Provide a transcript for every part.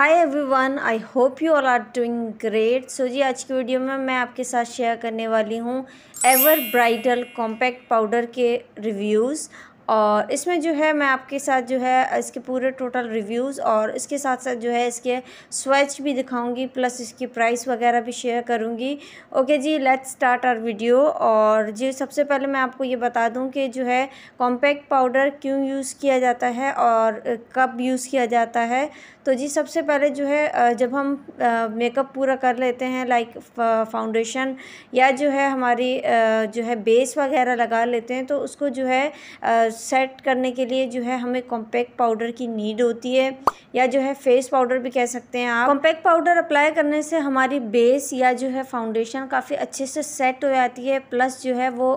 hi everyone I hope you all are doing great so जी आज की video में मैं आपके साथ शेयर करने वाली हूँ एवर ब्राइडल कॉम्पैक्ट पाउडर के रिव्यूज़ और इसमें जो है मैं आपके साथ जो है इसके पूरे टोटल रिव्यूज़ और इसके साथ साथ जो है इसके स्वेच भी दिखाऊंगी प्लस इसकी प्राइस वगैरह भी शेयर करूंगी ओके जी लेट्स स्टार्ट आर वीडियो और जी सबसे पहले मैं आपको ये बता दूं कि जो है कॉम्पैक्ट पाउडर क्यों यूज़ किया जाता है और कब यूज़ किया जाता है तो जी सबसे पहले जो है जब हम मेकअप पूरा कर लेते हैं लाइक फाउंडेशन या जो है हमारी जो है बेस वगैरह लगा लेते हैं तो उसको जो है सेट करने के लिए जो है हमें कॉम्पैक्ट पाउडर की नीड होती है या जो है फेस पाउडर भी कह सकते हैं आप कॉम्पैक्ट पाउडर अप्लाई करने से हमारी बेस या जो है फाउंडेशन काफ़ी अच्छे से सेट हो जाती है प्लस जो है वो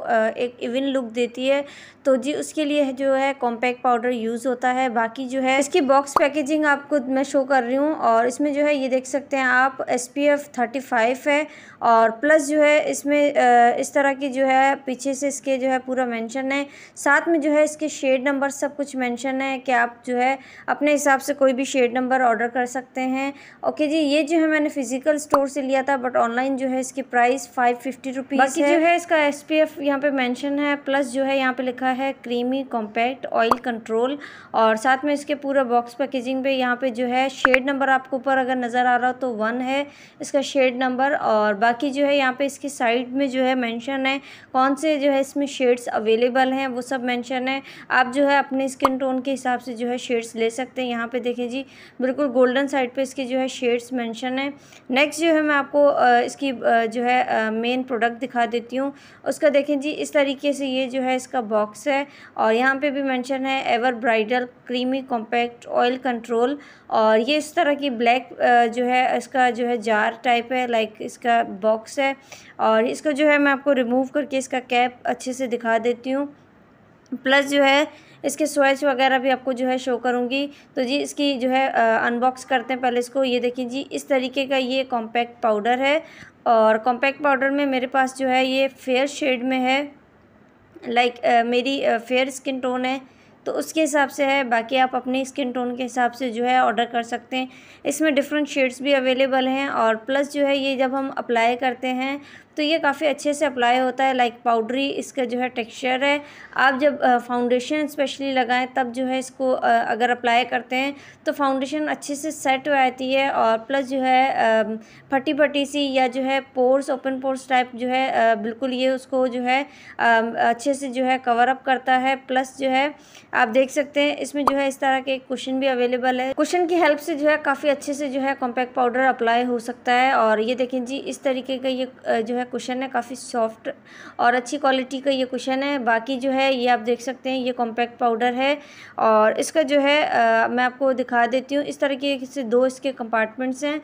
एक इवन लुक देती है तो जी उसके लिए जो है कॉम्पैक्ट पाउडर यूज़ होता है बाकी जो है इसकी बॉक्स पैकेजिंग आपको मैं शो कर रही हूँ और इसमें जो है ये देख सकते हैं आप एस पी एफ थर्टी है और प्लस जो है इसमें इस तरह की जो है पीछे से इसके जो है पूरा मैंशन है साथ में जो है इसके शेड नंबर सब कुछ मेंशन है कि आप जो है अपने हिसाब से कोई भी शेड नंबर ऑर्डर कर सकते हैं ओके जी ये जो है मैंने फ़िज़िकल स्टोर से लिया था बट ऑनलाइन जो है इसकी प्राइस फाइव फिफ्टी रुपीज़ जो है इसका एस पी एफ यहाँ पर मैंशन है प्लस जो है यहाँ पर लिखा है क्रीमी कॉम्पैक्ट ऑयल कंट्रोल और साथ में इसके पूरा बॉक्स पैकेजिंग पर यहाँ पर जो है शेड नंबर आपको ऊपर अगर नज़र आ रहा हो तो वन है इसका शेड नंबर और बाकी जो है यहाँ पर इसकी साइड में जो है मैंशन है कौन से जो है इसमें शेड्स अवेलेबल हैं वो सब मैंशन है है आप जो है अपने स्किन टोन के हिसाब से जो है शेड्स ले सकते हैं यहाँ पे देखें जी बिल्कुल गोल्डन साइड पे इसके जो है शेड्स मेंशन है नेक्स्ट जो है मैं आपको इसकी जो है मेन प्रोडक्ट दिखा देती हूँ उसका देखें जी इस तरीके से ये जो है इसका बॉक्स है और यहाँ पर भी मैंशन है ever bridal creamy compact oil control और ये इस तरह की ब्लैक जो है इसका जो है जार टाइप है लाइक इसका बॉक्स है और इसका जो है मैं आपको रिमूव करके इसका कैप अच्छे से दिखा देती हूँ प्लस जो है इसके स्वेच वगैरह भी आपको जो है शो करूँगी तो जी इसकी जो है अनबॉक्स करते हैं पहले इसको ये देखिए जी इस तरीके का ये कॉम्पैक्ट पाउडर है और कॉम्पैक्ट पाउडर में मेरे पास जो है ये फेयर शेड में है लाइक like, uh, मेरी फेयर स्किन टोन है तो उसके हिसाब से है बाकी आप अपने स्किन टोन के हिसाब से जो है ऑर्डर कर सकते हैं इसमें डिफरेंट शेड्स भी अवेलेबल हैं और प्लस जो है ये जब हम अप्लाई करते हैं तो ये काफ़ी अच्छे से अप्लाई होता है लाइक पाउडरी इसका जो है टेक्सचर है आप जब फाउंडेशन स्पेशली लगाएं तब जो है इसको अगर अप्लाई करते हैं तो फाउंडेशन अच्छे से सेट हो जाती है और प्लस जो है फटी फटी सी या जो है पोर्स ओपन पोर्स टाइप जो है बिल्कुल ये उसको जो है अच्छे से जो है कवर अप करता है प्लस जो है आप देख सकते हैं इसमें जो है इस तरह के क्वेश्चन भी अवेलेबल है क्वेश्चन की हेल्प से जो है काफ़ी अच्छे से जो है कॉम्पैक्ट पाउडर अप्लाई हो सकता है और ये देखें जी इस तरीके का ये जो है क्वेश्चन है काफ़ी सॉफ्ट और अच्छी क्वालिटी का ये क्वेश्चन है बाकी जो है ये आप देख सकते हैं ये कॉम्पैक्ट पाउडर है और इसका जो है आ, मैं आपको दिखा देती हूँ इस तरीके से दो इसके कंपार्टमेंट्स हैं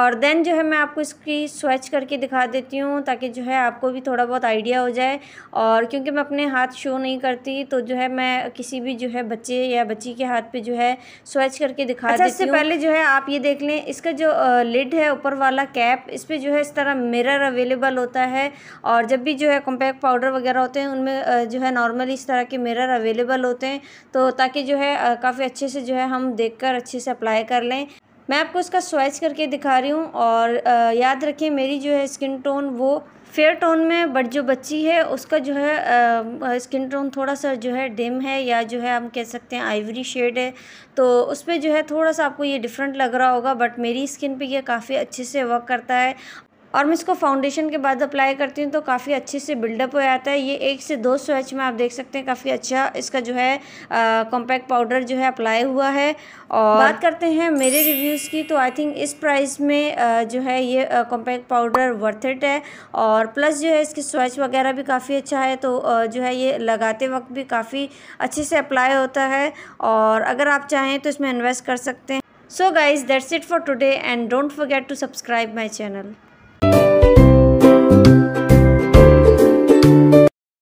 और देन जो है मैं आपको इसकी स्वेच करके दिखा देती हूँ ताकि जो है आपको भी थोड़ा बहुत आइडिया हो जाए और क्योंकि मैं अपने हाथ शो नहीं करती तो जो है मैं किसी भी भी जो है बच्चे या बच्ची के हाथ पे जो है स्वेच करके दिखा अच्छा, देती इससे पहले जो है आप ये देख लें इसका जो लिड है ऊपर वाला कैप इस पर जो है इस तरह मिरर अवेलेबल होता है और जब भी जो है कॉम्पैक्ट पाउडर वगैरह होते हैं उनमें जो है नॉर्मली इस तरह के मिरर अवेलेबल होते हैं तो ताकि जो है काफ़ी अच्छे से जो है हम देख कर अच्छे से अप्लाई कर लें मैं आपको इसका स्वाइच करके दिखा रही हूँ और याद रखें मेरी जो है स्किन टोन वो फेयर टोन में बट जो बच्ची है उसका जो है स्किन टोन थोड़ा सा जो है डिम है या जो है हम कह सकते हैं आइवरी शेड है तो उस पर जो है थोड़ा सा आपको ये डिफरेंट लग रहा होगा बट मेरी स्किन पे ये काफ़ी अच्छे से वर्क करता है और मैं इसको फाउंडेशन के बाद अप्लाई करती हूँ तो काफ़ी अच्छे से बिल्डअप हो जाता है ये एक से दो स्वेच में आप देख सकते हैं काफ़ी अच्छा इसका जो है कॉम्पैक्ट पाउडर जो है अप्लाई हुआ है और बात करते हैं मेरे रिव्यूज़ की तो आई थिंक इस प्राइस में आ, जो है ये कॉम्पैक्ट पाउडर वर्थ इट है और प्लस जो है इसकी स्वेच वगैरह भी काफ़ी अच्छा है तो आ, जो है ये लगाते वक्त भी काफ़ी अच्छे से अप्लाई होता है और अगर आप चाहें तो इसमें इन्वेस्ट कर सकते हैं so guys that's it for today and don't forget to subscribe my channel